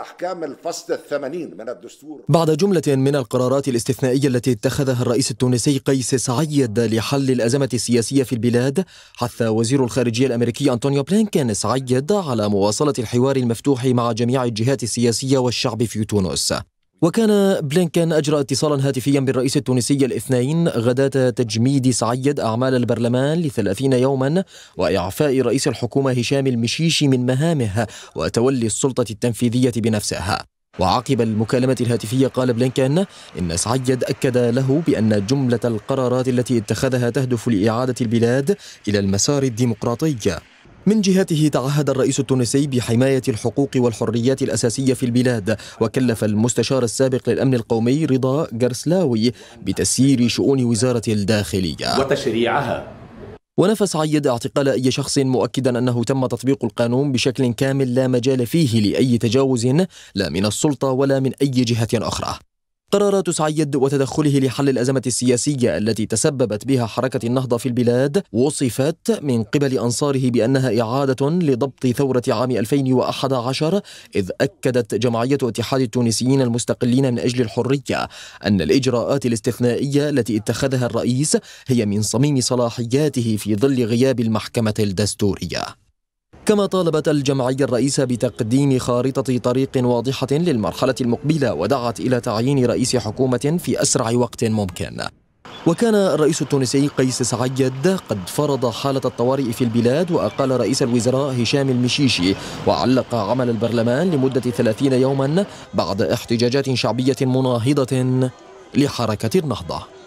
أحكام الفصل الثمانين من الدستور بعد جملة من القرارات الاستثنائية التي اتخذها الرئيس التونسي قيس سعيد لحل الأزمة السياسية في البلاد حث وزير الخارجية الأمريكي أنطونيو بلينكين سعيد على مواصلة الحوار المفتوح مع جميع الجهات السياسية والشعب في تونس وكان بلينكن أجرى اتصالا هاتفيا بالرئيس التونسي الاثنين غداة تجميد سعيد أعمال البرلمان لثلاثين يوما وإعفاء رئيس الحكومة هشام المشيشي من مهامه وتولي السلطة التنفيذية بنفسها وعقب المكالمة الهاتفية قال بلينكن إن سعيد أكد له بأن جملة القرارات التي اتخذها تهدف لإعادة البلاد إلى المسار الديمقراطي من جهته تعهد الرئيس التونسي بحماية الحقوق والحريات الأساسية في البلاد وكلف المستشار السابق للأمن القومي رضا جرسلاوي بتسيير شؤون وزارة الداخلية وتشريعها ونفى سعيد اعتقال أي شخص مؤكدا أنه تم تطبيق القانون بشكل كامل لا مجال فيه لأي تجاوز لا من السلطة ولا من أي جهة أخرى قرارات سعيد وتدخله لحل الأزمة السياسية التي تسببت بها حركة النهضة في البلاد وصفت من قبل أنصاره بأنها إعادة لضبط ثورة عام 2011 إذ أكدت جمعية اتحاد التونسيين المستقلين من أجل الحرية أن الإجراءات الاستثنائية التي اتخذها الرئيس هي من صميم صلاحياته في ظل غياب المحكمة الدستورية كما طالبت الجمعية الرئيس بتقديم خارطة طريق واضحة للمرحلة المقبلة ودعت إلى تعيين رئيس حكومة في أسرع وقت ممكن وكان الرئيس التونسي قيس سعيد قد فرض حالة الطوارئ في البلاد وأقال رئيس الوزراء هشام المشيشي وعلق عمل البرلمان لمدة 30 يوما بعد احتجاجات شعبية مناهضة لحركة النهضة